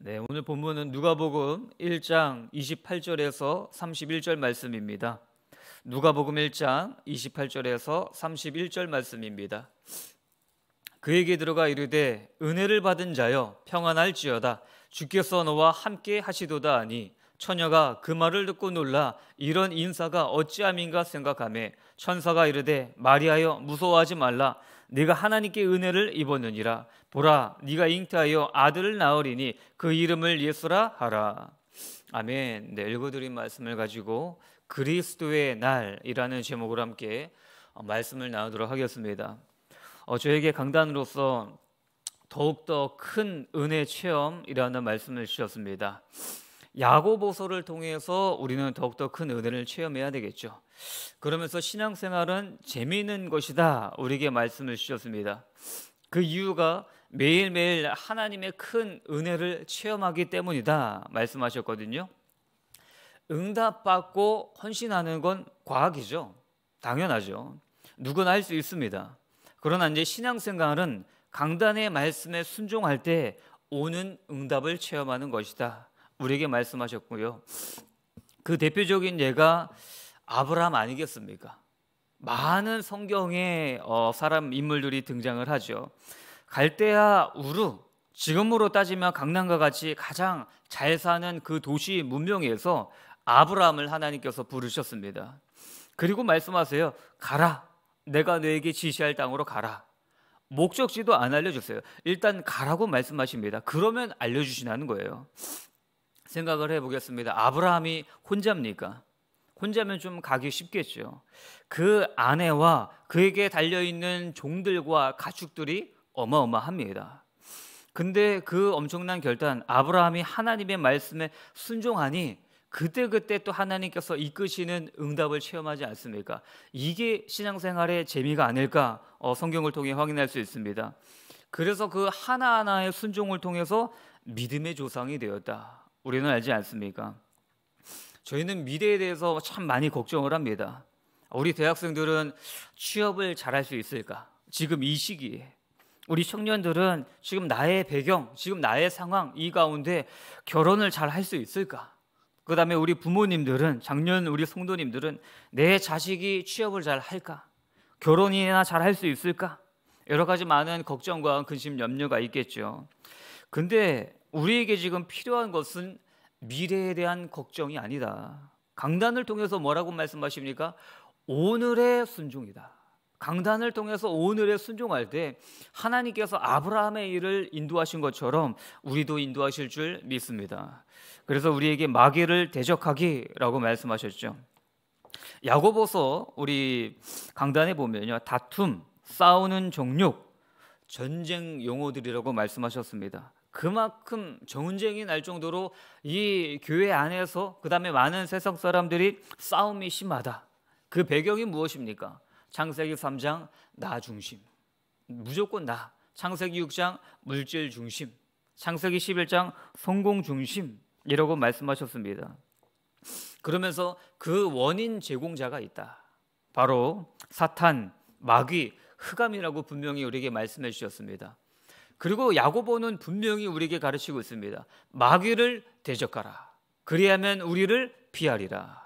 네, 오늘 본문은 누가복음 1장 28절에서 31절 말씀입니다. 누가복음 1장 28절에서 31절 말씀입니다. 그에게 들어가 이르되 은혜를 받은 자여 평안할지어다 주께서 너와 함께 하시도다 하니 처녀가 그 말을 듣고 놀라 이런 인사가 어찌함인가 생각하며 천사가 이르되 마리아여 무서워하지 말라 네가 하나님께 은혜를 입었느니라 보라 네가 잉태하여 아들을 낳으리니 그 이름을 예수라 하라 아멘 네, 읽어드린 말씀을 가지고 그리스도의 날이라는 제목으로 함께 어, 말씀을 나누도록 하겠습니다 어, 저에게 강단으로서 더욱더 큰 은혜 체험이라는 말씀을 주셨습니다 야고보서를 통해서 우리는 더욱더 큰 은혜를 체험해야 되겠죠 그러면서 신앙생활은 재미있는 것이다 우리에게 말씀을 주셨습니다. 그 이유가 매일매일 하나님의 큰 은혜를 체험하기 때문이다 말씀하셨거든요. 응답받고 헌신하는 건 과학이죠. 당연하죠. 누구나 할 수 있습니다. 그러나 이제 신앙생활은 강단의 말씀에 순종할 때 오는 응답을 체험하는 것이다. 우리에게 말씀하셨고요. 그 대표적인 예가 아브라함 아니겠습니까? 많은 성경의 어, 사람 인물들이 등장을 하죠. 갈대아 우르 지금으로 따지면 강남과 같이 가장 잘 사는 그 도시 문명에서 아브라함을 하나님께서 부르셨습니다. 그리고 말씀하세요. 가라. 내가 너에게 지시할 땅으로 가라. 목적지도 안 알려주세요. 일단 가라고 말씀하십니다. 그러면 알려주시는 거예요. 생각을 해보겠습니다. 아브라함이 혼자입니까? 혼자면 좀 가기 쉽겠죠. 그 아내와 그에게 달려있는 종들과 가축들이 어마어마합니다. 근데 그 엄청난 결단, 아브라함이 하나님의 말씀에 순종하니 그때그때 또 하나님께서 이끄시는 응답을 체험하지 않습니까? 이게 신앙생활의 재미가 아닐까 어, 성경을 통해 확인할 수 있습니다. 그래서 그 하나하나의 순종을 통해서 믿음의 조상이 되었다. 우리는 알지 않습니까? 저희는 미래에 대해서 참 많이 걱정을 합니다. 우리 대학생들은 취업을 잘 할 수 있을까? 지금 이 시기에. 우리 청년들은 지금 나의 배경, 지금 나의 상황 이 가운데 결혼을 잘 할 수 있을까? 그 다음에 우리 부모님들은 작년 우리 성도님들은 내 자식이 취업을 잘 할까? 결혼이나 잘 할 수 있을까? 여러 가지 많은 걱정과 근심 염려가 있겠죠. 근데 우리에게 지금 필요한 것은 미래에 대한 걱정이 아니다. 강단을 통해서 뭐라고 말씀하십니까? 오늘의 순종이다. 강단을 통해서 오늘의 순종할 때 하나님께서 아브라함의 일을 인도하신 것처럼 우리도 인도하실 줄 믿습니다. 그래서 우리에게 마귀를 대적하기라고 말씀하셨죠. 야고보서 우리 강단에 보면요. 다툼, 싸우는 종욕, 전쟁 용어들이라고 말씀하셨습니다. 그만큼 정운쟁이 날 정도로 이 교회 안에서 그다음에 많은 세상 사람들이 싸움이 심하다. 그 배경이 무엇입니까? 창세기 3장 나 중심. 무조건 나. 창세기 6장 물질 중심. 창세기 11장 성공 중심 이라고 말씀하셨습니다. 그러면서 그 원인 제공자가 있다. 바로 사탄, 마귀, 흑암이라고 분명히 우리에게 말씀해 주셨습니다. 그리고 야고보는 분명히 우리에게 가르치고 있습니다. 마귀를 대적하라. 그리하면 우리를 피하리라.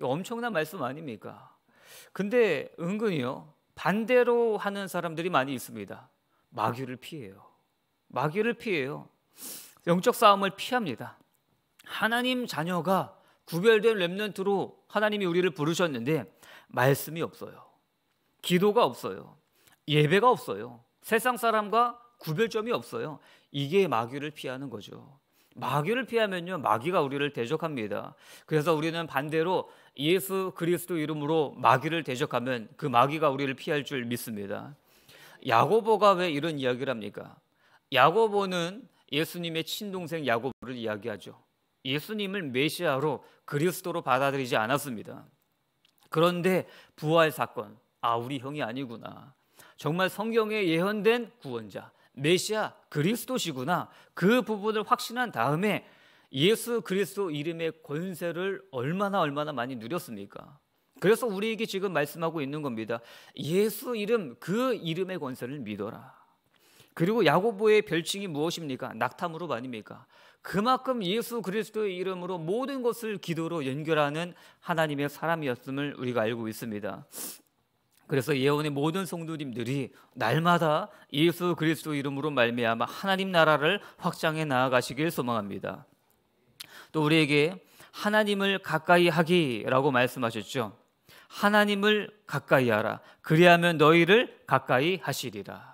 엄청난 말씀 아닙니까? 근데 은근히요. 반대로 하는 사람들이 많이 있습니다. 마귀를 피해요. 마귀를 피해요. 영적 싸움을 피합니다. 하나님 자녀가 구별된 랩런트로 하나님이 우리를 부르셨는데 말씀이 없어요. 기도가 없어요. 예배가 없어요. 세상 사람과 구별점이 없어요. 이게 마귀를 피하는 거죠. 마귀를 피하면요, 마귀가 우리를 대적합니다. 그래서 우리는 반대로 예수 그리스도 이름으로 마귀를 대적하면 그 마귀가 우리를 피할 줄 믿습니다. 야고보가 왜 이런 이야기를 합니까? 야고보는 예수님의 친동생 야고보를 이야기하죠. 예수님을 메시아로 그리스도로 받아들이지 않았습니다. 그런데 부활 사건, 아, 우리 형이 아니구나. 정말 성경에 예언된 구원자, 메시아 그리스도시구나 그 부분을 확신한 다음에 예수 그리스도 이름의 권세를 얼마나 얼마나 많이 누렸습니까? 그래서 우리에게 지금 말씀하고 있는 겁니다. 예수 이름 그 이름의 권세를 믿어라. 그리고 야고보의 별칭이 무엇입니까? 낙타무릎 아닙니까? 그만큼 예수 그리스도의 이름으로 모든 것을 기도로 연결하는 하나님의 사람이었음을 우리가 알고 있습니다. 그래서 예언의 모든 성도님들이 날마다 예수 그리스도 이름으로 말미암아 하나님 나라를 확장해 나아가시길 소망합니다. 또 우리에게 하나님을 가까이 하기라고 말씀하셨죠. 하나님을 가까이 하라. 그리하면 너희를 가까이 하시리라.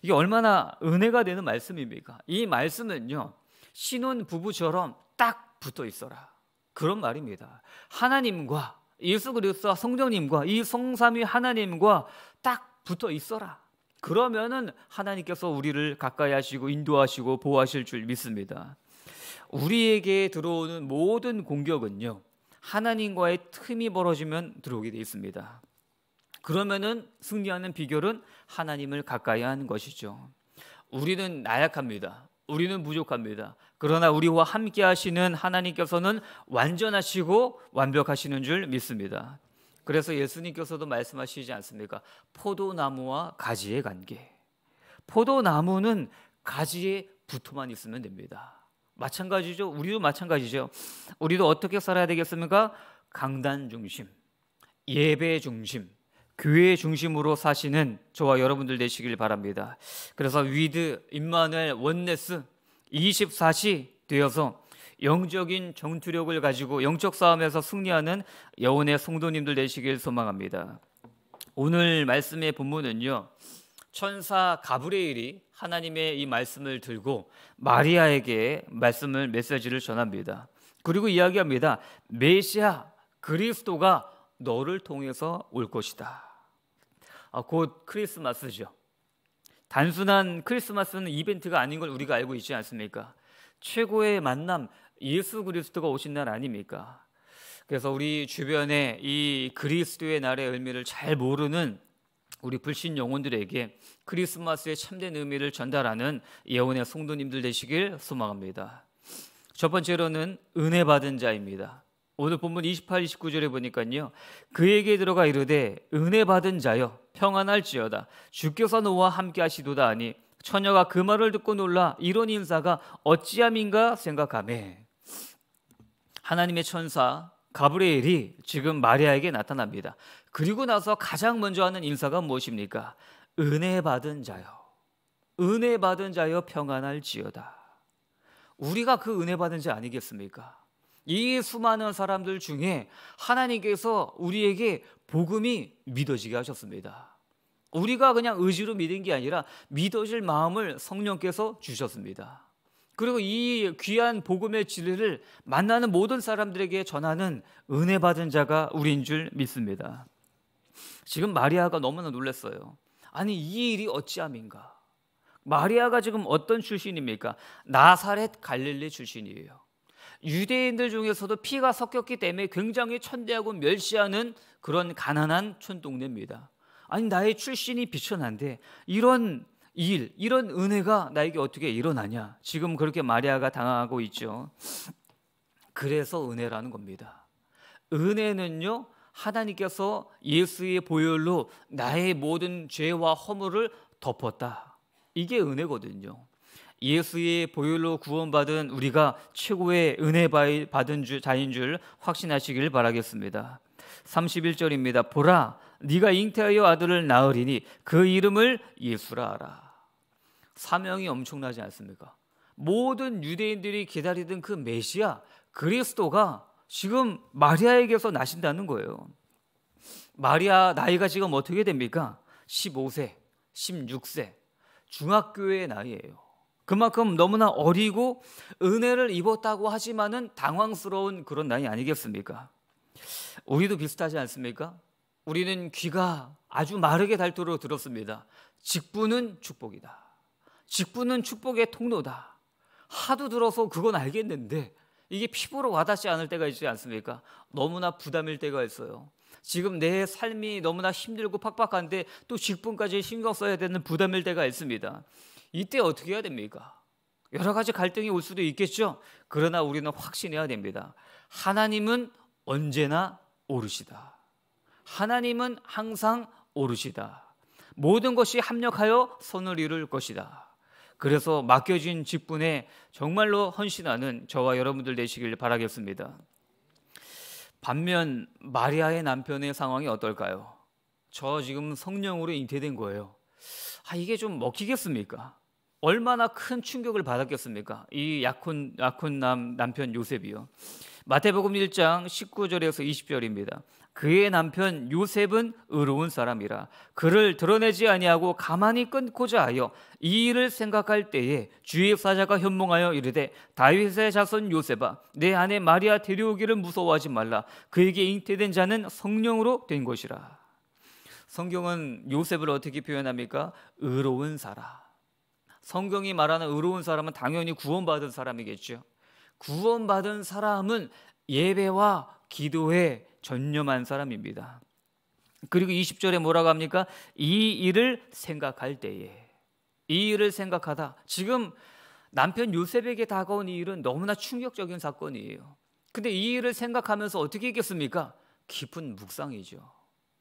이게 얼마나 은혜가 되는 말씀입니까? 이 말씀은요. 신혼 부부처럼 딱 붙어 있어라. 그런 말입니다. 하나님과 예수 그리스도와 성령님과 이 성삼위 하나님과 딱 붙어 있어라. 그러면은 하나님께서 우리를 가까이 하시고 인도하시고 보호하실 줄 믿습니다. 우리에게 들어오는 모든 공격은요. 하나님과의 틈이 벌어지면 들어오게 돼 있습니다. 그러면은 승리하는 비결은 하나님을 가까이 하는 것이죠. 우리는 나약합니다. 우리는 부족합니다. 그러나 우리와 함께 하시는 하나님께서는 완전하시고 완벽하시는 줄 믿습니다. 그래서 예수님께서도 말씀하시지 않습니까? 포도나무와 가지의 관계. 포도나무는 가지에 붙어만 있으면 됩니다. 마찬가지죠. 우리도 마찬가지죠. 우리도 어떻게 살아야 되겠습니까? 강단 중심, 예배 중심, 교회 중심으로 사시는 저와 여러분들 되시길 바랍니다. 그래서 위드 임마늘 원네스 24시 되어서 영적인 정투력을 가지고 영적 싸움에서 승리하는 여원의 성도님들 되시길 소망합니다. 오늘 말씀의 본문은요. 천사 가브레일이 하나님의 이 말씀을 들고 마리아에게 말씀을 메시지를 전합니다. 그리고 이야기합니다. 메시아 그리스도가 너를 통해서 올 것이다. 아, 곧 크리스마스죠. 단순한 크리스마스는 이벤트가 아닌 걸 우리가 알고 있지 않습니까? 최고의 만남, 예수 그리스도가 오신 날 아닙니까? 그래서 우리 주변에 이 그리스도의 날의 의미를 잘 모르는 우리 불신 영혼들에게 크리스마스의 참된 의미를 전달하는 예언의 성도님들 되시길 소망합니다. 첫 번째로는 은혜 받은 자입니다. 오늘 본문 28, 29절에 보니까요. 그에게 들어가 이르되 은혜 받은 자여 평안할지어다 주께서 너와 함께 하시도다 하니 처녀가 그 말을 듣고 놀라 이런 인사가 어찌함인가 생각하매 하나님의 천사 가브리엘이 지금 마리아에게 나타납니다. 그리고 나서 가장 먼저 하는 인사가 무엇입니까? 은혜 받은 자여. 은혜 받은 자여 평안할지어다. 우리가 그 은혜 받은 자 아니겠습니까? 이 수많은 사람들 중에 하나님께서 우리에게 복음이 믿어지게 하셨습니다. 우리가 그냥 의지로 믿은 게 아니라 믿어질 마음을 성령께서 주셨습니다. 그리고 이 귀한 복음의 진리를 만나는 모든 사람들에게 전하는 은혜 받은 자가 우리인 줄 믿습니다. 지금 마리아가 너무나 놀랐어요. 아니 이 일이 어찌함인가? 마리아가 지금 어떤 출신입니까? 나사렛 갈릴리 출신이에요. 유대인들 중에서도 피가 섞였기 때문에 굉장히 천대하고 멸시하는 그런 가난한 촌동네입니다. 아니 나의 출신이 비천한데 이런 일, 이런 은혜가 나에게 어떻게 일어나냐? 지금 그렇게 마리아가 당하고 있죠. 그래서 은혜라는 겁니다. 은혜는요, 하나님께서 예수의 보혈로 나의 모든 죄와 허물을 덮었다. 이게 은혜거든요. 예수의 보혈로 구원받은 우리가 최고의 은혜 받은 줄, 자인 줄 확신하시길 바라겠습니다. 31절입니다. 보라, 네가 잉태하여 아들을 낳으리니 그 이름을 예수라 하라. 사명이 엄청나지 않습니까? 모든 유대인들이 기다리던 그 메시아 그리스도가 지금 마리아에게서 나신다는 거예요. 마리아 나이가 지금 어떻게 됩니까? 15세, 16세, 중학교의 나이예요. 그만큼 너무나 어리고 은혜를 입었다고 하지만은 당황스러운 그런 나이 아니겠습니까? 우리도 비슷하지 않습니까? 우리는 귀가 아주 마르게 닳도록 들었습니다. 직분은 축복이다. 직분은 축복의 통로다. 하도 들어서 그건 알겠는데 이게 피부로 와닿지 않을 때가 있지 않습니까? 너무나 부담일 때가 있어요. 지금 내 삶이 너무나 힘들고 팍팍한데 또 직분까지 신경 써야 되는 부담일 때가 있습니다. 이때 어떻게 해야 됩니까? 여러 가지 갈등이 올 수도 있겠죠. 그러나 우리는 확신해야 됩니다. 하나님은 언제나 오르시다. 하나님은 항상 오르시다. 모든 것이 합력하여 선을 이룰 것이다. 그래서 맡겨진 직분에 정말로 헌신하는 저와 여러분들 되시길 바라겠습니다. 반면 마리아의 남편의 상황이 어떨까요? 저 지금 성령으로 잉태된 거예요. 아, 이게 좀 먹히겠습니까? 얼마나 큰 충격을 받았겠습니까? 이 약혼 약혼남 남편 요셉이요. 마태복음 1장 19절에서 20절입니다. 그의 남편 요셉은 의로운 사람이라 그를 드러내지 아니하고 가만히 끊고자 하여 이 일을 생각할 때에 주의 사자가 현몽하여 이르되 다윗의 자손 요셉아 내 아내 마리아 데려오기를 무서워하지 말라 그에게 잉태된 자는 성령으로 된 것이라 성경은 요셉을 어떻게 표현합니까? 의로운 사람. 성경이 말하는 의로운 사람은 당연히 구원받은 사람이겠죠. 구원받은 사람은 예배와 기도에 전념한 사람입니다. 그리고 20절에 뭐라고 합니까? 이 일을 생각할 때에 이 일을 생각하다. 지금 남편 요셉에게 다가온 이 일은 너무나 충격적인 사건이에요. 근데 이 일을 생각하면서 어떻게 이겼습니까? 깊은 묵상이죠.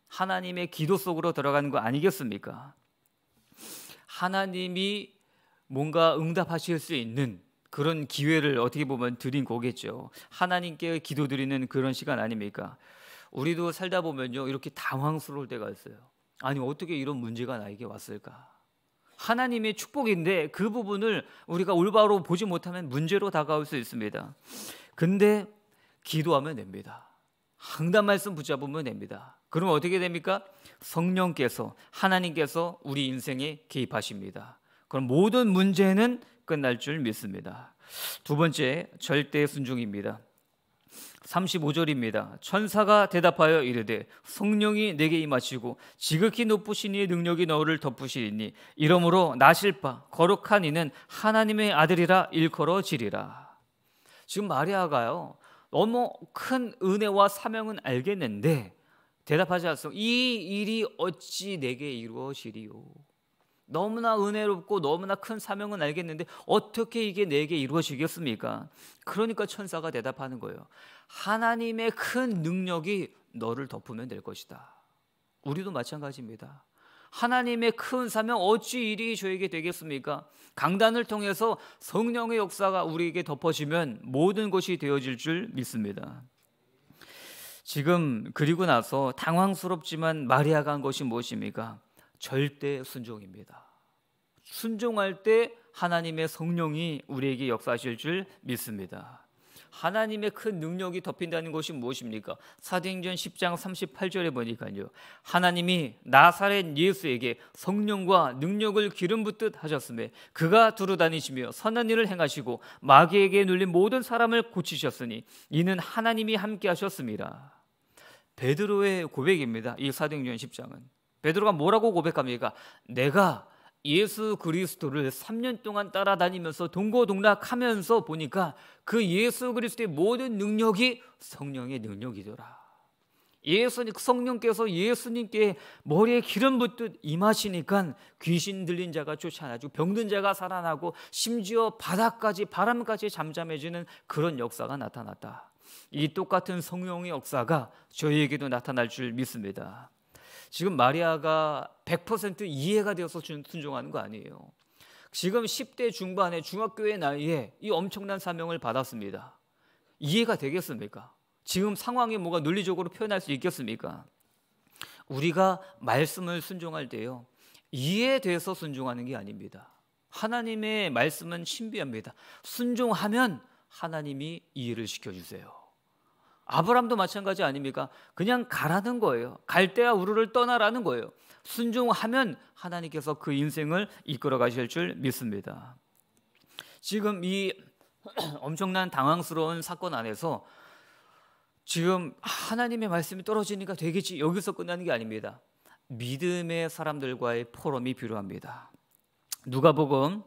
하나님의 기도 속으로 들어가는 거 아니겠습니까? 하나님이 뭔가 응답하실 수 있는 그런 기회를 어떻게 보면 드린 거겠죠. 하나님께 기도드리는 그런 시간 아닙니까? 우리도 살다 보면요. 이렇게 당황스러울 때가 있어요. 아니, 어떻게 이런 문제가 나에게 왔을까? 하나님의 축복인데 그 부분을 우리가 올바로 보지 못하면 문제로 다가올 수 있습니다. 근데 기도하면 됩니다. 항단 말씀 붙잡으면 됩니다. 그럼 어떻게 됩니까? 성령께서 하나님께서 우리 인생에 개입하십니다. 그럼 모든 문제는 끝날 줄 믿습니다. 두 번째 절대 순종입니다. 35절입니다. 천사가 대답하여 이르되 성령이 내게 임하시고 지극히 높으신 이의 능력이 너를 덮으시리니 이러므로 나실바 거룩한 이는 하나님의 아들이라 일컬어지리라. 지금 마리아가요. 너무 큰 은혜와 사명은 알겠는데 대답하지 않소이 일이 어찌 내게 이루어지리요. 너무나 은혜롭고 너무나 큰 사명은 알겠는데 어떻게 이게 내게 이루어지겠습니까? 그러니까 천사가 대답하는 거예요. 하나님의 큰 능력이 너를 덮으면 될 것이다. 우리도 마찬가지입니다. 하나님의 큰 사명 어찌 일이 저에게 되겠습니까? 강단을 통해서 성령의 역사가 우리에게 덮어지면 모든 것이 되어질 줄 믿습니다. 지금 그리고 나서 당황스럽지만 마리아가 한 것이 무엇입니까? 절대 순종입니다. 순종할 때 하나님의 성령이 우리에게 역사하실 줄 믿습니다. 하나님의 큰 능력이 덮인다는 것이 무엇입니까? 사도행전 10장 38절에 보니까요. 하나님이 나사렛 예수에게 성령과 능력을 기름 붓듯 하셨음에 그가 두루 다니시며 선한 일을 행하시고 마귀에게 눌린 모든 사람을 고치셨으니 이는 하나님이 함께 하셨습니다. 베드로의 고백입니다. 이 사도행전 10장은 베드로가 뭐라고 고백합니까? 내가 예수 그리스도를 3년 동안 따라다니면서 동고동락하면서 보니까 그 예수 그리스도의 모든 능력이 성령의 능력이더라. 예수님 성령께서 예수님께 머리에 기름 붓듯 임하시니까 귀신 들린 자가 쫓아나고 병든 자가 살아나고 심지어 바닥까지 바람까지 잠잠해지는 그런 역사가 나타났다. 이 똑같은 성령의 역사가 저희에게도 나타날 줄 믿습니다. 지금 마리아가 100% 이해가 되어서 순종하는 거 아니에요. 지금 10대 중반에 중학교의 나이에 이 엄청난 사명을 받았습니다. 이해가 되겠습니까? 지금 상황에 뭐가 논리적으로 표현할 수 있겠습니까? 우리가 말씀을 순종할 때요. 이해돼서 순종하는 게 아닙니다. 하나님의 말씀은 신비합니다. 순종하면 하나님이 이해를 시켜주세요. 아브람도 마찬가지 아닙니까? 그냥 가라는 거예요. 갈대와 우르를 떠나라는 거예요. 순종하면 하나님께서 그 인생을 이끌어 가실 줄 믿습니다. 지금 이 엄청난 당황스러운 사건 안에서 지금 하나님의 말씀이 떨어지니까 되겠지 여기서 끝나는 게 아닙니다. 믿음의 사람들과의 포럼이 필요합니다. 누가복음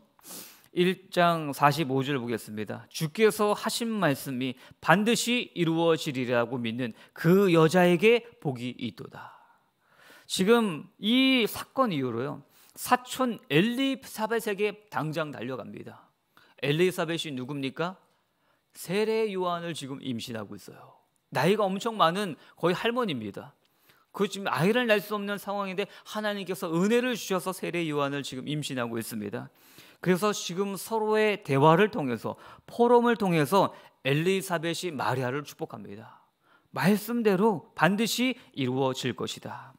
1장 45절 보겠습니다. 주께서 하신 말씀이 반드시 이루어지리라고 믿는 그 여자에게 복이 있도다. 지금 이 사건 이후로요. 사촌 엘리사벳에게 당장 달려갑니다. 엘리사벳이 누굽니까? 세례 요한을 지금 임신하고 있어요. 나이가 엄청 많은 거의 할머니입니다. 그 지금 아이를 낳을 수 없는 상황인데 하나님께서 은혜를 주셔서 세례 요한을 지금 임신하고 있습니다. 그래서 지금 서로의 대화를 통해서 포럼을 통해서 엘리사벳이 마리아를 축복합니다. 말씀대로 반드시 이루어질 것이다.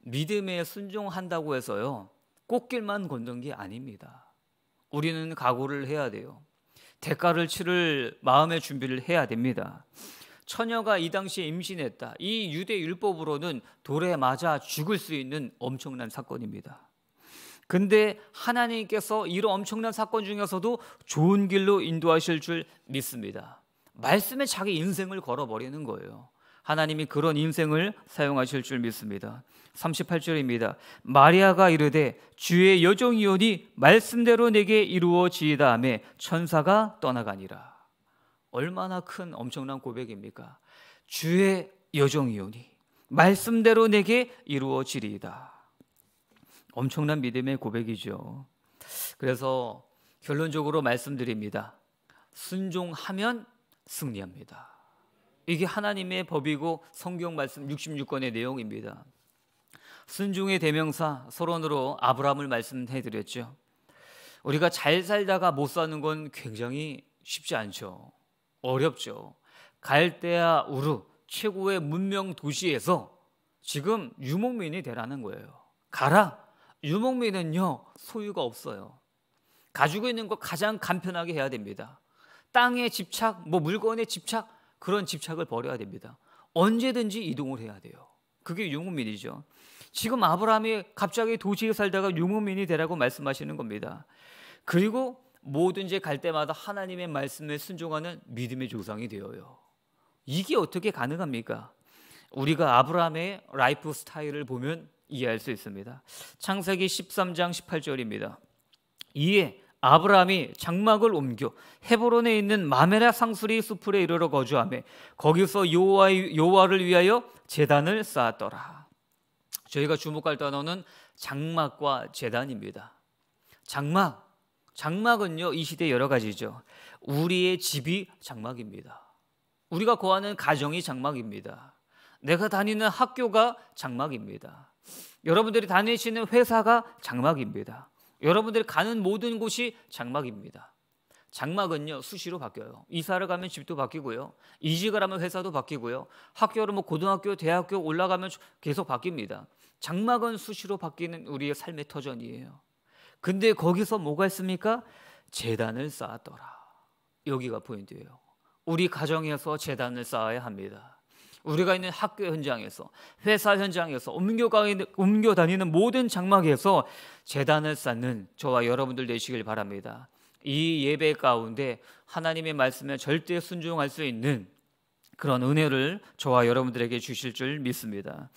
믿음에 순종한다고 해서요. 꽃길만 걷는 게 아닙니다. 우리는 각오를 해야 돼요. 대가를 치를 마음의 준비를 해야 됩니다. 처녀가 이 당시에 임신했다. 이 유대 율법으로는 돌에 맞아 죽을 수 있는 엄청난 사건입니다. 근데 하나님께서 이런 엄청난 사건 중에서도 좋은 길로 인도하실 줄 믿습니다. 말씀에 자기 인생을 걸어버리는 거예요. 하나님이 그런 인생을 사용하실 줄 믿습니다. 38절입니다. 마리아가 이르되 주의 여종이오니 말씀대로 내게 이루어지이다 하며 천사가 떠나가니라. 얼마나 큰 엄청난 고백입니까? 주의 여종이오니 말씀대로 내게 이루어지리이다. 엄청난 믿음의 고백이죠. 그래서 결론적으로 말씀드립니다. 순종하면 승리합니다. 이게 하나님의 법이고 성경 말씀 66권의 내용입니다. 순종의 대명사 서론으로 아브라함을 말씀해 드렸죠. 우리가 잘 살다가 못 사는 건 굉장히 쉽지 않죠. 어렵죠. 갈대아 우르 최고의 문명 도시에서 지금 유목민이 되라는 거예요. 가라. 유목민은요, 소유가 없어요. 가지고 있는 거 가장 간편하게 해야 됩니다. 땅에 집착, 뭐 물건에 집착, 그런 집착을 버려야 됩니다. 언제든지 이동을 해야 돼요. 그게 유목민이죠. 지금 아브라함이 갑자기 도시에 살다가 유목민이 되라고 말씀하시는 겁니다. 그리고 뭐든지갈 때마다 하나님의 말씀에 순종하는 믿음의 조상이 되어요. 이게 어떻게 가능합니까? 우리가 아브라함의 라이프 스타일을 보면 이해할 수 있습니다. 창세기 13장 18절입니다. 이에 아브라함이 장막을 옮겨 헤브론에 있는 마메라 상수리 수풀에 이르러 거주하며 거기서 여호와 요하를 위하여 제단을 쌓았더라. 저희가 주목할 단어는 장막과 제단입니다. 장막, 장막은요 이 시대 여러 가지죠. 우리의 집이 장막입니다. 우리가 거하는 가정이 장막입니다. 내가 다니는 학교가 장막입니다. 여러분들이 다니시는 회사가 장막입니다. 여러분들이 가는 모든 곳이 장막입니다. 장막은요 수시로 바뀌어요. 이사를 가면 집도 바뀌고요. 이직을 하면 회사도 바뀌고요. 학교를 뭐 고등학교, 대학교 올라가면 계속 바뀝니다. 장막은 수시로 바뀌는 우리의 삶의 터전이에요. 근데 거기서 뭐가 있습니까? 재단을 쌓았더라. 여기가 포인트예요. 우리 가정에서 재단을 쌓아야 합니다. 우리가 있는 학교 현장에서 회사 현장에서 옮겨, 다니는 모든 장막에서 재단을 쌓는 저와 여러분들 되시길 바랍니다. 이 예배 가운데 하나님의 말씀에 절대 순종할 수 있는 그런 은혜를 저와 여러분들에게 주실 줄 믿습니다.